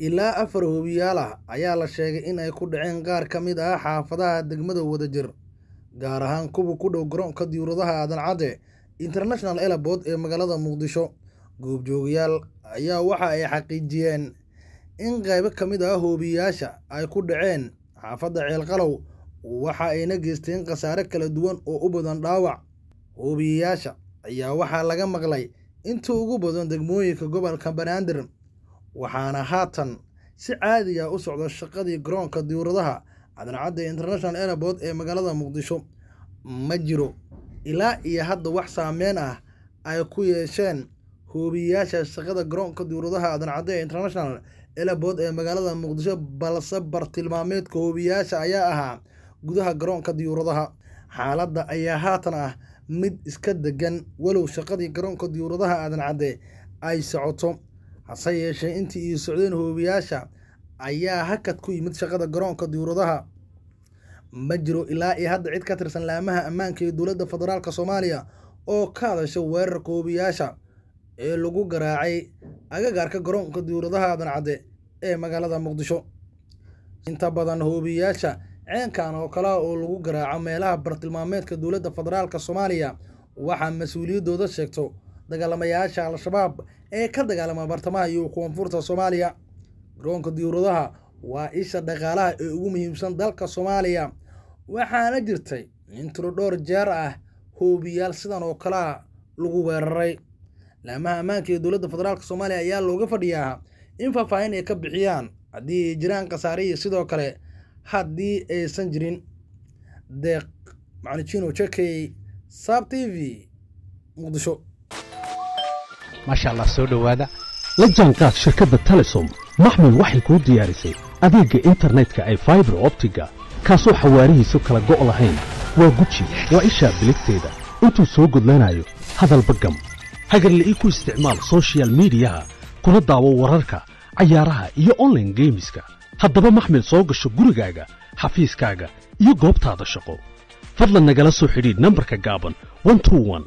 ilaa afar hubiyaal ah ayaa la sheegay in ay ku dhaceen qaar ka mid ah xaafadaha degmada wadajir gaar ahaan kuwa ku dhow garoonka diyuuradaha aadancade international elabord ee magaalada muqdisho goobjoogayaal ayaa waxa ay xaqiijiyeen in qaybo ka mid ah hoobiyayaasha ay ku dhaceen xaafadda ceelqalow waxa ayna geysteen khasaare kala duwan oo u badan dhaawac hoobiyayaasha ayaa waxaa laga maqlay inta ugu badan degmooyinka gobolka banaadir waxaana haatan si caadiga ah u socda shaqadii garoonka diyauradaha cadnacadda international airport ee magaalada muqdisho ma jiro ilaa iyo hadda wax saameyn ah ay ku yeesheen huubiyayaasha shaqada garoonka diyauradaha cadnacadda ee international airport ee magaalada muqdisho balse bartilmaameedka huubiyayaasha ayaa ahaa gudaha garoonka diyauradaha xaaladda ayaa haatan ah mid iska degan walow shaqadii garoonka diyauradaha cadnacadde ay socoto hase yeeshee intii iyo socdeen hoobiyaasha ayaa hakad ku yimid shaqada garoonka diuradaha ma jiro ilaa iyo hadda cid ka tirsan laamaha ammaanka ee dowladda federaalka soomaaliya oo ka hadasha weerarka hoobiyaasha ee lagu garaacay agagaarka garoonka diuradaha dancadde ee magaalada muqdisho inta badan hoobiyaasha ceenkan oo kale oo lagu garaaco meelaha bartilmaameedka dowladda federaalk soomaaliya waxaa mas-uuliyaddooda sheegto dagaalamayaasha al-shabaab ee ka dagaalama bartamaha iyo koonfurta soomaaliya garoonka diyuuradaha waa isha dhaqaalaha ee ugu muhiimsan dalka soomaaliya waxaana jirtay in tiro dhowr jeer ah hoobiyaal sidan oo kalea ah, lagu weeraray laamaha ammaanka ee dowladda federaalk soomaaliya ayaa looga fadhiyaa in faahfaahin ay ka bixiyaan haddii ay jiraan khasaare iyo sidoo kale haddii aysan jirin deeq maclijino jekey sab t v muqdisho maasha soo dhowaada la jaanqaad shirkadda telesom maxmed waxay kuu diyaarisay adeegga internetka ay faibar optiga kaasoo xawaarihiisu kala go' lahayn waa guji waa ishaa biligteeda intuu soo gudlanaayo hadalba gam hagarle ii ku isticmaal sochial midiyaha kuna daawo wararka cayaaraha iyo online geemiska haddaba maxmed soo gasho gurigaaga xafiiskaaga iyo goobtaada shaqo fadlan nagala soo xidhiidh nambarka gaaban